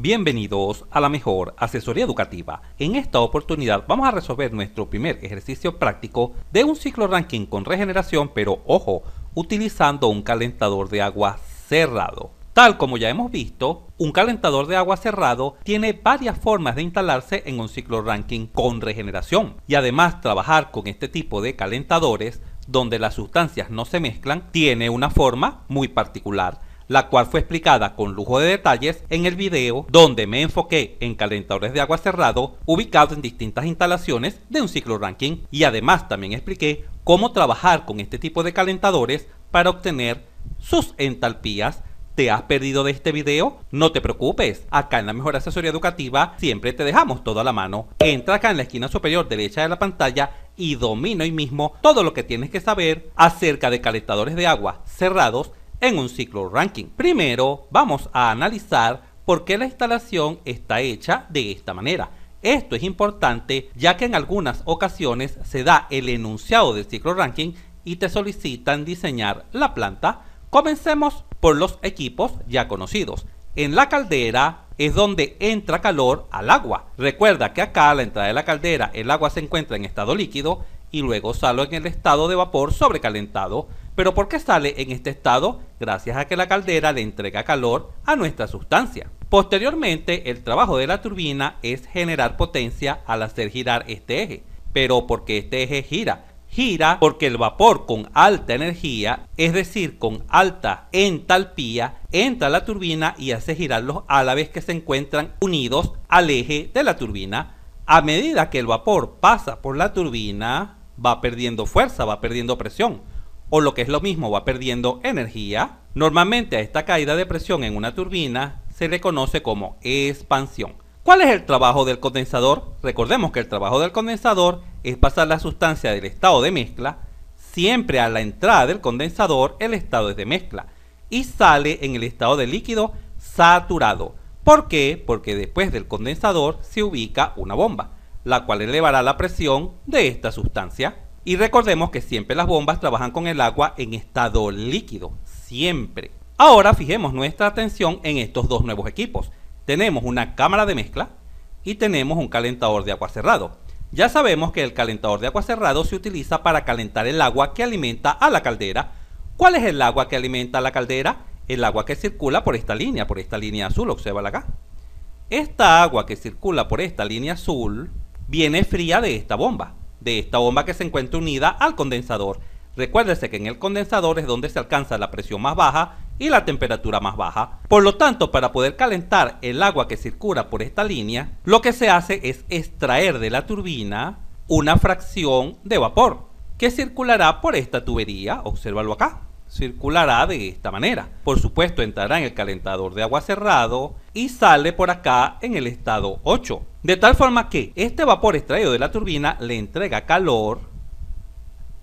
Bienvenidos a la mejor asesoría educativa. En esta oportunidad vamos a resolver nuestro primer ejercicio práctico de un ciclo ranking con regeneración, pero ojo, utilizando un calentador de agua cerrado. Tal como ya hemos visto, un calentador de agua cerrado tiene varias formas de instalarse en un ciclo ranking con regeneración y además trabajar con este tipo de calentadores donde las sustancias no se mezclan tiene una forma muy particular la cual fue explicada con lujo de detalles en el video donde me enfoqué en calentadores de agua cerrado ubicados en distintas instalaciones de un ciclo ranking y además también expliqué cómo trabajar con este tipo de calentadores para obtener sus entalpías ¿Te has perdido de este video? No te preocupes, acá en la Mejor Asesoría Educativa siempre te dejamos todo a la mano. Entra acá en la esquina superior derecha de la pantalla y domina hoy mismo todo lo que tienes que saber acerca de calentadores de agua cerrados en un ciclo ranking. Primero vamos a analizar por qué la instalación está hecha de esta manera. Esto es importante ya que en algunas ocasiones se da el enunciado del ciclo ranking y te solicitan diseñar la planta. Comencemos por los equipos ya conocidos. En la caldera es donde entra calor al agua. Recuerda que acá a la entrada de la caldera el agua se encuentra en estado líquido y luego sale en el estado de vapor sobrecalentado. Pero ¿por qué sale en este estado? Gracias a que la caldera le entrega calor a nuestra sustancia. Posteriormente, el trabajo de la turbina es generar potencia al hacer girar este eje. Pero porque este eje gira, gira porque el vapor con alta energía, es decir, con alta entalpía, entra a la turbina y hace girar los vez que se encuentran unidos al eje de la turbina. A medida que el vapor pasa por la turbina, va perdiendo fuerza, va perdiendo presión o lo que es lo mismo, va perdiendo energía. Normalmente a esta caída de presión en una turbina se le conoce como expansión. ¿Cuál es el trabajo del condensador? Recordemos que el trabajo del condensador es pasar la sustancia del estado de mezcla. Siempre a la entrada del condensador el estado es de mezcla y sale en el estado de líquido saturado. ¿Por qué? Porque después del condensador se ubica una bomba, la cual elevará la presión de esta sustancia. Y recordemos que siempre las bombas trabajan con el agua en estado líquido, siempre. Ahora fijemos nuestra atención en estos dos nuevos equipos. Tenemos una cámara de mezcla y tenemos un calentador de agua cerrado. Ya sabemos que el calentador de agua cerrado se utiliza para calentar el agua que alimenta a la caldera. ¿Cuál es el agua que alimenta a la caldera? El agua que circula por esta línea, por esta línea azul, observa acá. Esta agua que circula por esta línea azul viene fría de esta bomba de esta bomba que se encuentra unida al condensador. Recuérdese que en el condensador es donde se alcanza la presión más baja y la temperatura más baja. Por lo tanto, para poder calentar el agua que circula por esta línea, lo que se hace es extraer de la turbina una fracción de vapor que circulará por esta tubería, Observalo acá, circulará de esta manera. Por supuesto, entrará en el calentador de agua cerrado y sale por acá en el estado 8. De tal forma que este vapor extraído de la turbina le entrega calor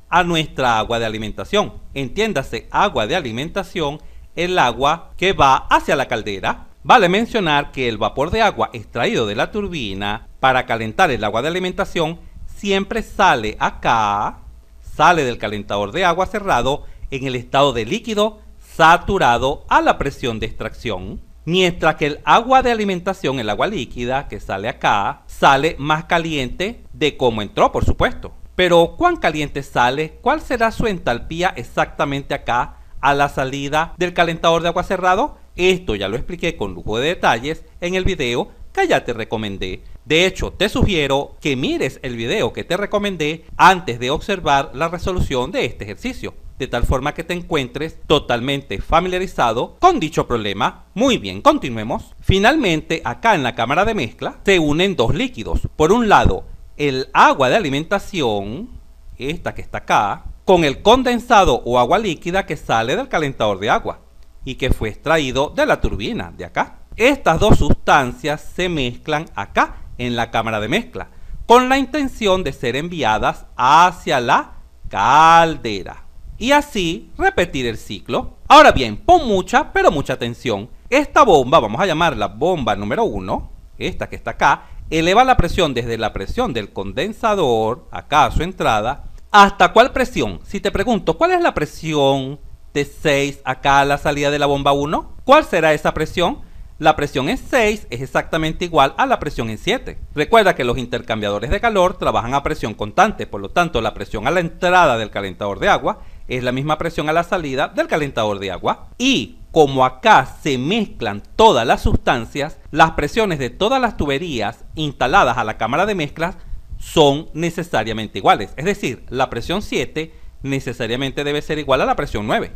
a nuestra agua de alimentación. Entiéndase, agua de alimentación, el agua que va hacia la caldera. Vale mencionar que el vapor de agua extraído de la turbina para calentar el agua de alimentación siempre sale acá, sale del calentador de agua cerrado en el estado de líquido saturado a la presión de extracción. Mientras que el agua de alimentación, el agua líquida que sale acá, sale más caliente de cómo entró, por supuesto. Pero cuán caliente sale, cuál será su entalpía exactamente acá a la salida del calentador de agua cerrado, esto ya lo expliqué con lujo de detalles en el video que ya te recomendé. De hecho, te sugiero que mires el video que te recomendé antes de observar la resolución de este ejercicio de tal forma que te encuentres totalmente familiarizado con dicho problema. Muy bien, continuemos. Finalmente, acá en la cámara de mezcla se unen dos líquidos. Por un lado, el agua de alimentación, esta que está acá, con el condensado o agua líquida que sale del calentador de agua y que fue extraído de la turbina de acá. Estas dos sustancias se mezclan acá en la cámara de mezcla con la intención de ser enviadas hacia la caldera y así repetir el ciclo. Ahora bien, pon mucha, pero mucha atención. Esta bomba, vamos a llamarla bomba número 1, esta que está acá, eleva la presión desde la presión del condensador, acá a su entrada, hasta cuál presión. Si te pregunto, ¿cuál es la presión de 6 acá a la salida de la bomba 1? ¿Cuál será esa presión? La presión en 6 es exactamente igual a la presión en 7. Recuerda que los intercambiadores de calor trabajan a presión constante, por lo tanto la presión a la entrada del calentador de agua es la misma presión a la salida del calentador de agua. Y como acá se mezclan todas las sustancias, las presiones de todas las tuberías instaladas a la cámara de mezclas son necesariamente iguales. Es decir, la presión 7 necesariamente debe ser igual a la presión 9.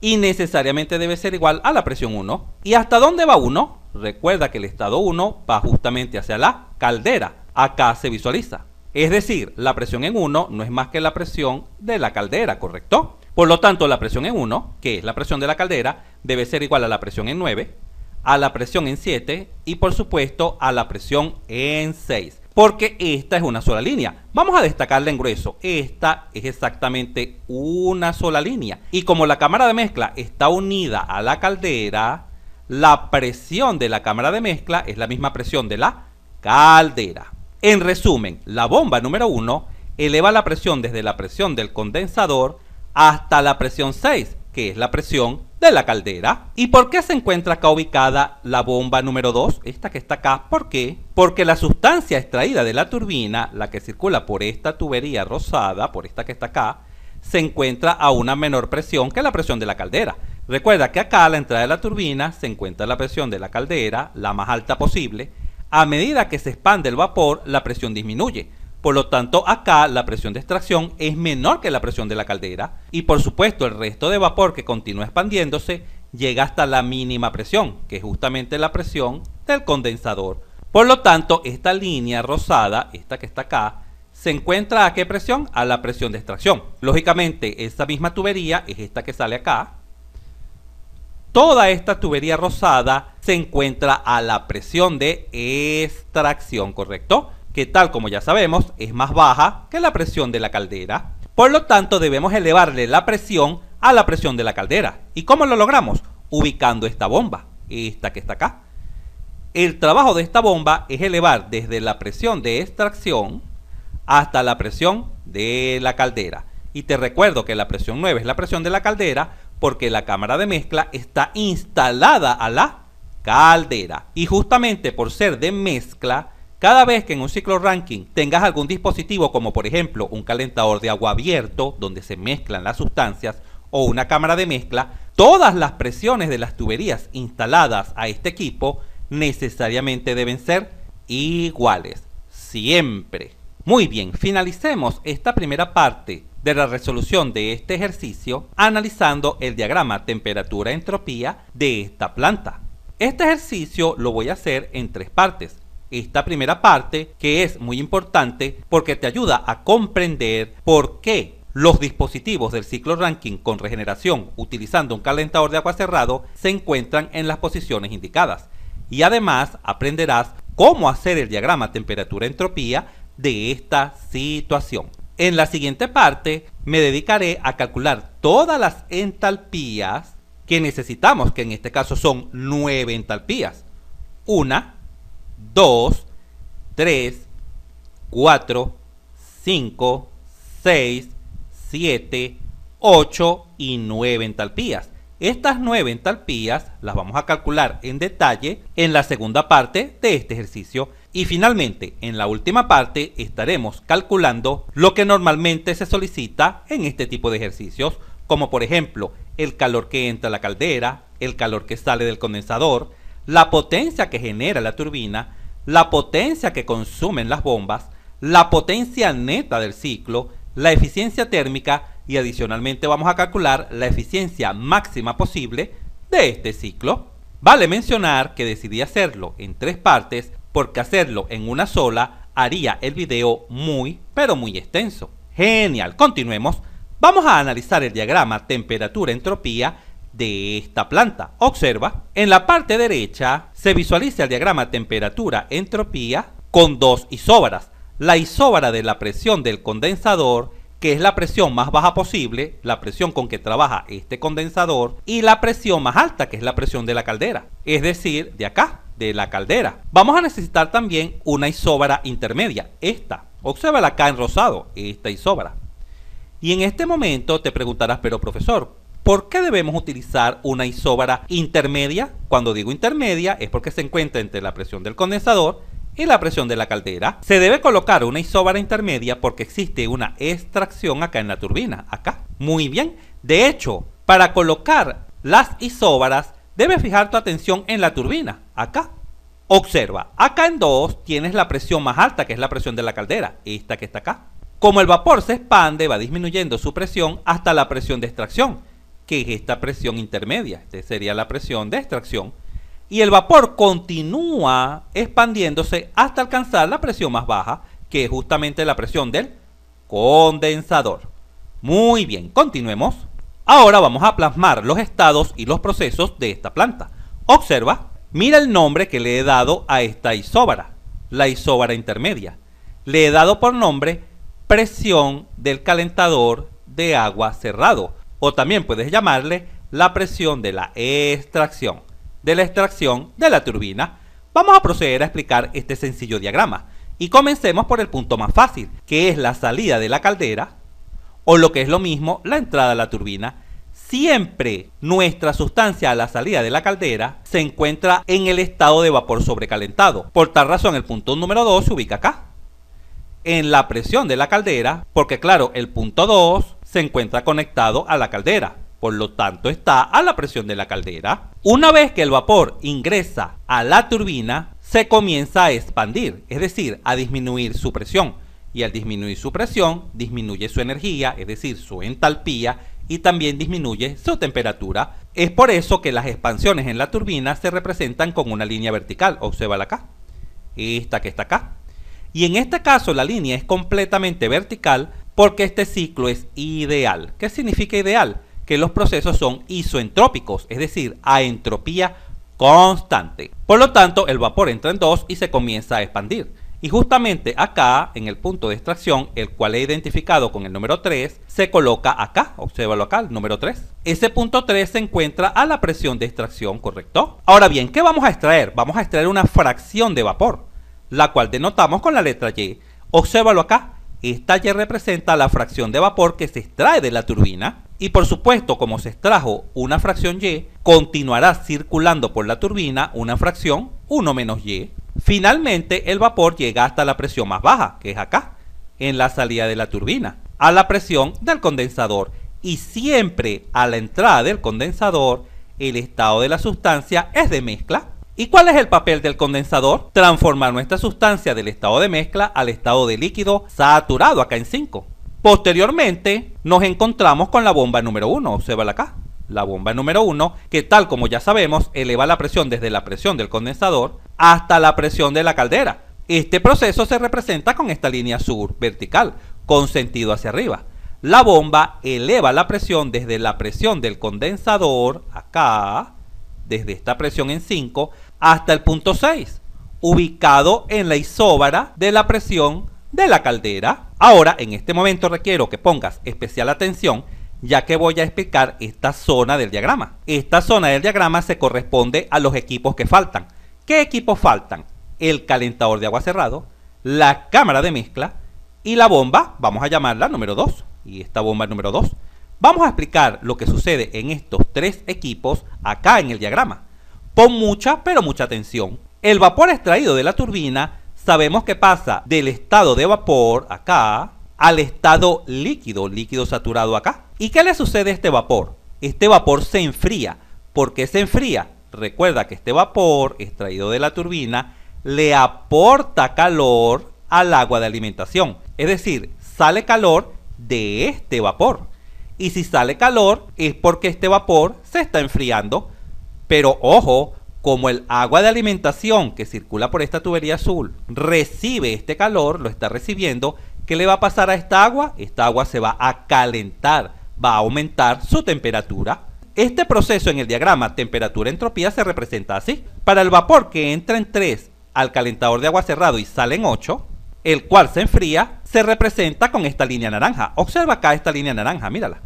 Y necesariamente debe ser igual a la presión 1. ¿Y hasta dónde va 1? Recuerda que el estado 1 va justamente hacia la caldera. Acá se visualiza. Es decir, la presión en 1 no es más que la presión de la caldera, ¿correcto? Por lo tanto, la presión en 1, que es la presión de la caldera, debe ser igual a la presión en 9, a la presión en 7 y por supuesto a la presión en 6 porque esta es una sola línea. Vamos a destacarla en grueso. Esta es exactamente una sola línea. Y como la cámara de mezcla está unida a la caldera, la presión de la cámara de mezcla es la misma presión de la caldera. En resumen, la bomba número 1 eleva la presión desde la presión del condensador hasta la presión 6, que es la presión de la caldera. ¿Y por qué se encuentra acá ubicada la bomba número 2? Esta que está acá, ¿por qué? Porque la sustancia extraída de la turbina, la que circula por esta tubería rosada, por esta que está acá, se encuentra a una menor presión que la presión de la caldera. Recuerda que acá a la entrada de la turbina se encuentra la presión de la caldera, la más alta posible, a medida que se expande el vapor, la presión disminuye. Por lo tanto, acá la presión de extracción es menor que la presión de la caldera y por supuesto el resto de vapor que continúa expandiéndose llega hasta la mínima presión, que es justamente la presión del condensador. Por lo tanto, esta línea rosada, esta que está acá, se encuentra a qué presión? A la presión de extracción. Lógicamente, esta misma tubería es esta que sale acá, Toda esta tubería rosada se encuentra a la presión de extracción, ¿correcto? Que tal como ya sabemos es más baja que la presión de la caldera. Por lo tanto debemos elevarle la presión a la presión de la caldera. ¿Y cómo lo logramos? Ubicando esta bomba, esta que está acá. El trabajo de esta bomba es elevar desde la presión de extracción hasta la presión de la caldera. Y te recuerdo que la presión 9 es la presión de la caldera, porque la cámara de mezcla está instalada a la caldera. Y justamente por ser de mezcla, cada vez que en un ciclo ranking tengas algún dispositivo como por ejemplo un calentador de agua abierto donde se mezclan las sustancias o una cámara de mezcla, todas las presiones de las tuberías instaladas a este equipo necesariamente deben ser iguales. Siempre. Muy bien, finalicemos esta primera parte de la resolución de este ejercicio analizando el diagrama temperatura-entropía de esta planta. Este ejercicio lo voy a hacer en tres partes. Esta primera parte, que es muy importante porque te ayuda a comprender por qué los dispositivos del ciclo ranking con regeneración utilizando un calentador de agua cerrado se encuentran en las posiciones indicadas. Y además aprenderás cómo hacer el diagrama temperatura-entropía de esta situación. En la siguiente parte me dedicaré a calcular todas las entalpías que necesitamos, que en este caso son 9 entalpías. 1, 2, 3, 4, 5, 6, 7, 8 y 9 entalpías. Estas 9 entalpías las vamos a calcular en detalle en la segunda parte de este ejercicio y finalmente, en la última parte estaremos calculando lo que normalmente se solicita en este tipo de ejercicios, como por ejemplo el calor que entra a la caldera, el calor que sale del condensador, la potencia que genera la turbina, la potencia que consumen las bombas, la potencia neta del ciclo, la eficiencia térmica y adicionalmente vamos a calcular la eficiencia máxima posible de este ciclo. Vale mencionar que decidí hacerlo en tres partes porque hacerlo en una sola haría el video muy, pero muy extenso. Genial, continuemos. Vamos a analizar el diagrama temperatura-entropía de esta planta. Observa, en la parte derecha se visualiza el diagrama temperatura-entropía con dos isóbaras. La isóbara de la presión del condensador que es la presión más baja posible, la presión con que trabaja este condensador, y la presión más alta, que es la presión de la caldera, es decir, de acá de la caldera. Vamos a necesitar también una isóbara intermedia, esta. observa la acá en rosado, esta isóbara. Y en este momento te preguntarás, pero profesor, ¿por qué debemos utilizar una isóbara intermedia? Cuando digo intermedia es porque se encuentra entre la presión del condensador y la presión de la caldera. Se debe colocar una isóbara intermedia porque existe una extracción acá en la turbina, acá. Muy bien. De hecho, para colocar las isóbaras, debes fijar tu atención en la turbina acá. Observa, acá en 2 tienes la presión más alta, que es la presión de la caldera, esta que está acá. Como el vapor se expande, va disminuyendo su presión hasta la presión de extracción, que es esta presión intermedia, esta sería la presión de extracción. Y el vapor continúa expandiéndose hasta alcanzar la presión más baja, que es justamente la presión del condensador. Muy bien, continuemos. Ahora vamos a plasmar los estados y los procesos de esta planta. Observa Mira el nombre que le he dado a esta isóbara, la isóbara intermedia. Le he dado por nombre presión del calentador de agua cerrado, o también puedes llamarle la presión de la extracción, de la extracción de la turbina. Vamos a proceder a explicar este sencillo diagrama y comencemos por el punto más fácil, que es la salida de la caldera, o lo que es lo mismo, la entrada a la turbina, siempre nuestra sustancia a la salida de la caldera se encuentra en el estado de vapor sobrecalentado. Por tal razón, el punto número 2 se ubica acá, en la presión de la caldera, porque claro, el punto 2 se encuentra conectado a la caldera. Por lo tanto, está a la presión de la caldera. Una vez que el vapor ingresa a la turbina, se comienza a expandir, es decir, a disminuir su presión. Y al disminuir su presión, disminuye su energía, es decir, su entalpía, y también disminuye su temperatura. Es por eso que las expansiones en la turbina se representan con una línea vertical, observa acá, esta que está acá. Y en este caso la línea es completamente vertical porque este ciclo es ideal. ¿Qué significa ideal? Que los procesos son isoentrópicos, es decir, a entropía constante. Por lo tanto, el vapor entra en dos y se comienza a expandir. Y justamente acá, en el punto de extracción, el cual he identificado con el número 3, se coloca acá, observalo acá, el número 3. Ese punto 3 se encuentra a la presión de extracción, ¿correcto? Ahora bien, ¿qué vamos a extraer? Vamos a extraer una fracción de vapor, la cual denotamos con la letra Y. Obsévalo acá, esta Y representa la fracción de vapor que se extrae de la turbina y por supuesto, como se extrajo una fracción Y, continuará circulando por la turbina una fracción 1 menos Y Finalmente, el vapor llega hasta la presión más baja, que es acá, en la salida de la turbina, a la presión del condensador. Y siempre a la entrada del condensador, el estado de la sustancia es de mezcla. ¿Y cuál es el papel del condensador? Transformar nuestra sustancia del estado de mezcla al estado de líquido saturado acá en 5. Posteriormente, nos encontramos con la bomba número 1, observa acá la bomba número 1, que tal como ya sabemos, eleva la presión desde la presión del condensador hasta la presión de la caldera. Este proceso se representa con esta línea sur vertical, con sentido hacia arriba. La bomba eleva la presión desde la presión del condensador, acá, desde esta presión en 5, hasta el punto 6, ubicado en la isóbara de la presión de la caldera. Ahora, en este momento requiero que pongas especial atención ya que voy a explicar esta zona del diagrama. Esta zona del diagrama se corresponde a los equipos que faltan. ¿Qué equipos faltan? El calentador de agua cerrado, la cámara de mezcla y la bomba, vamos a llamarla número 2, y esta bomba número 2. Vamos a explicar lo que sucede en estos tres equipos acá en el diagrama. Pon mucha, pero mucha atención. El vapor extraído de la turbina sabemos que pasa del estado de vapor acá al estado líquido, líquido saturado acá. ¿Y qué le sucede a este vapor? Este vapor se enfría. ¿Por qué se enfría? Recuerda que este vapor extraído de la turbina le aporta calor al agua de alimentación. Es decir, sale calor de este vapor. Y si sale calor es porque este vapor se está enfriando. Pero ojo, como el agua de alimentación que circula por esta tubería azul recibe este calor, lo está recibiendo, ¿qué le va a pasar a esta agua? Esta agua se va a calentar va a aumentar su temperatura. Este proceso en el diagrama temperatura-entropía se representa así. Para el vapor que entra en 3 al calentador de agua cerrado y sale en 8, el cual se enfría, se representa con esta línea naranja. Observa acá esta línea naranja, mírala.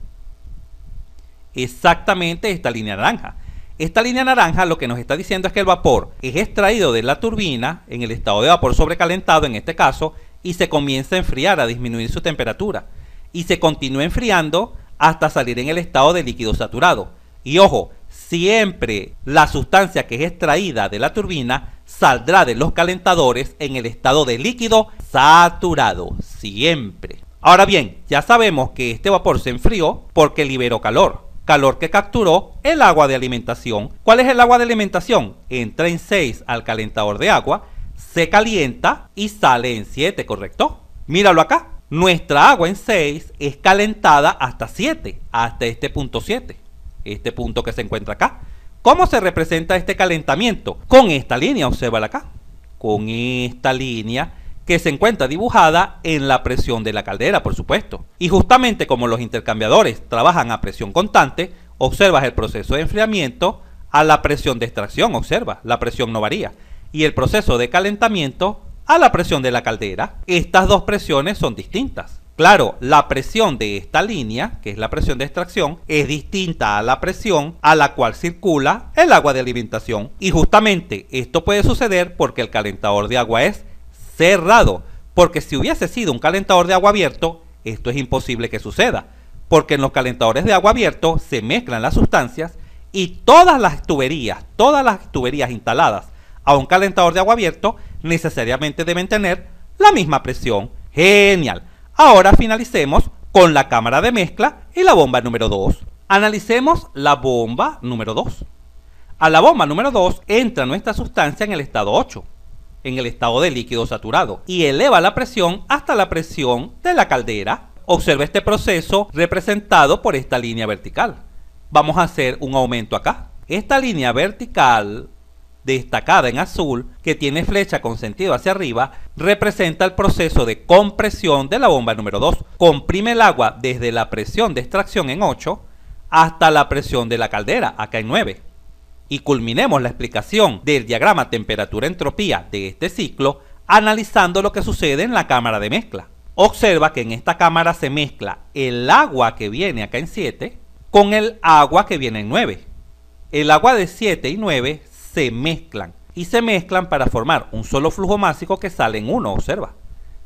Exactamente esta línea naranja. Esta línea naranja lo que nos está diciendo es que el vapor es extraído de la turbina en el estado de vapor sobrecalentado en este caso y se comienza a enfriar, a disminuir su temperatura. Y se continúa enfriando hasta salir en el estado de líquido saturado. Y ojo, siempre la sustancia que es extraída de la turbina saldrá de los calentadores en el estado de líquido saturado, siempre. Ahora bien, ya sabemos que este vapor se enfrió porque liberó calor, calor que capturó el agua de alimentación. ¿Cuál es el agua de alimentación? Entra en 6 al calentador de agua, se calienta y sale en 7, ¿correcto? Míralo acá, nuestra agua en 6 es calentada hasta 7, hasta este punto 7, este punto que se encuentra acá. ¿Cómo se representa este calentamiento? Con esta línea, observa acá, con esta línea que se encuentra dibujada en la presión de la caldera, por supuesto. Y justamente como los intercambiadores trabajan a presión constante, observas el proceso de enfriamiento a la presión de extracción, observa, la presión no varía. Y el proceso de calentamiento a la presión de la caldera. Estas dos presiones son distintas. Claro, la presión de esta línea, que es la presión de extracción, es distinta a la presión a la cual circula el agua de alimentación. Y justamente esto puede suceder porque el calentador de agua es cerrado. Porque si hubiese sido un calentador de agua abierto, esto es imposible que suceda. Porque en los calentadores de agua abierto se mezclan las sustancias y todas las tuberías, todas las tuberías instaladas a un calentador de agua abierto necesariamente deben tener la misma presión. Genial. Ahora finalicemos con la cámara de mezcla y la bomba número 2. Analicemos la bomba número 2. A la bomba número 2 entra nuestra sustancia en el estado 8, en el estado de líquido saturado, y eleva la presión hasta la presión de la caldera. Observa este proceso representado por esta línea vertical. Vamos a hacer un aumento acá. Esta línea vertical destacada en azul, que tiene flecha con sentido hacia arriba, representa el proceso de compresión de la bomba número 2. Comprime el agua desde la presión de extracción en 8 hasta la presión de la caldera, acá en 9. Y culminemos la explicación del diagrama temperatura-entropía de este ciclo analizando lo que sucede en la cámara de mezcla. Observa que en esta cámara se mezcla el agua que viene acá en 7 con el agua que viene en 9. El agua de 7 y 9 se mezclan y se mezclan para formar un solo flujo másico que sale en uno, observa.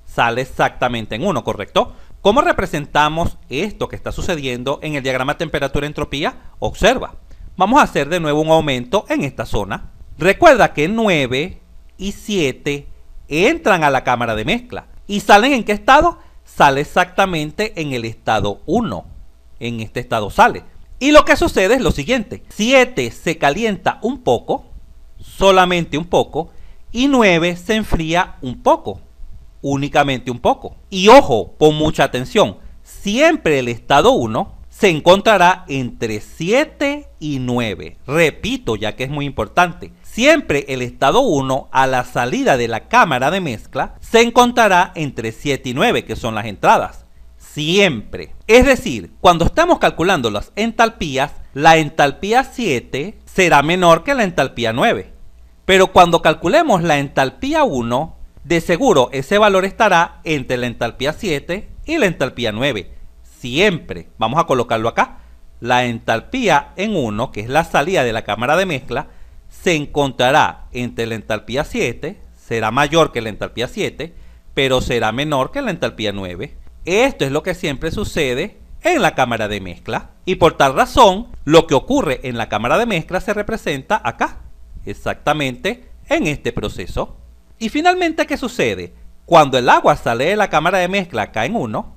Sale exactamente en uno, ¿correcto? ¿Cómo representamos esto que está sucediendo en el diagrama temperatura-entropía? Observa. Vamos a hacer de nuevo un aumento en esta zona. Recuerda que 9 y 7 entran a la cámara de mezcla. ¿Y salen en qué estado? Sale exactamente en el estado 1. En este estado sale. Y lo que sucede es lo siguiente. 7 se calienta un poco, solamente un poco, y 9 se enfría un poco, únicamente un poco. Y ojo, con mucha atención, siempre el estado 1 se encontrará entre 7 y 9. Repito, ya que es muy importante. Siempre el estado 1 a la salida de la cámara de mezcla se encontrará entre 7 y 9, que son las entradas. Siempre. Es decir, cuando estamos calculando las entalpías, la entalpía 7 será menor que la entalpía 9. Pero cuando calculemos la entalpía 1, de seguro ese valor estará entre la entalpía 7 y la entalpía 9. Siempre vamos a colocarlo acá. La entalpía en 1, que es la salida de la cámara de mezcla, se encontrará entre la entalpía 7, será mayor que la entalpía 7, pero será menor que la entalpía 9. Esto es lo que siempre sucede en la cámara de mezcla. Y por tal razón, lo que ocurre en la cámara de mezcla se representa acá. Exactamente, en este proceso. Y finalmente, ¿qué sucede? Cuando el agua sale de la cámara de mezcla Cae en 1,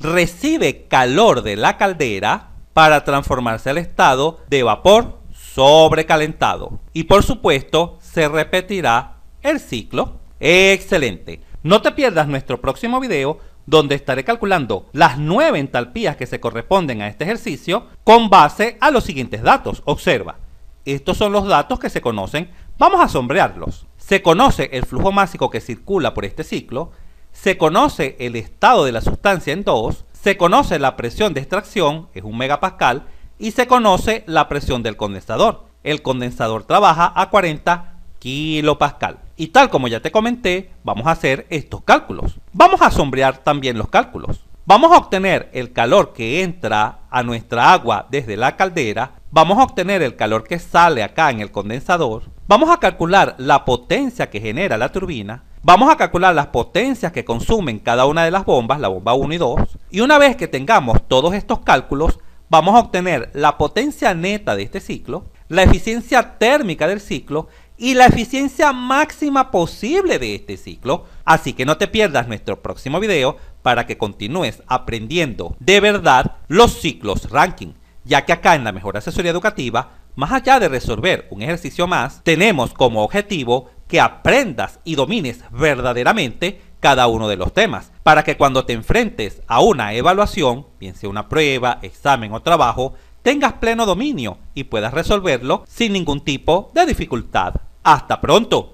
recibe calor de la caldera para transformarse al estado de vapor sobrecalentado. Y por supuesto, se repetirá el ciclo. ¡Excelente! No te pierdas nuestro próximo video donde estaré calculando las nueve entalpías que se corresponden a este ejercicio con base a los siguientes datos. Observa, estos son los datos que se conocen. Vamos a sombrearlos. Se conoce el flujo másico que circula por este ciclo, se conoce el estado de la sustancia en dos se conoce la presión de extracción, es un megapascal, y se conoce la presión del condensador. El condensador trabaja a 40 kilopascal. Y tal como ya te comenté, vamos a hacer estos cálculos. Vamos a sombrear también los cálculos. Vamos a obtener el calor que entra a nuestra agua desde la caldera vamos a obtener el calor que sale acá en el condensador, vamos a calcular la potencia que genera la turbina, vamos a calcular las potencias que consumen cada una de las bombas, la bomba 1 y 2, y una vez que tengamos todos estos cálculos, vamos a obtener la potencia neta de este ciclo, la eficiencia térmica del ciclo y la eficiencia máxima posible de este ciclo. Así que no te pierdas nuestro próximo video para que continúes aprendiendo de verdad los ciclos ranking ya que acá en la mejor asesoría educativa, más allá de resolver un ejercicio más, tenemos como objetivo que aprendas y domines verdaderamente cada uno de los temas, para que cuando te enfrentes a una evaluación, bien sea una prueba, examen o trabajo, tengas pleno dominio y puedas resolverlo sin ningún tipo de dificultad. ¡Hasta pronto!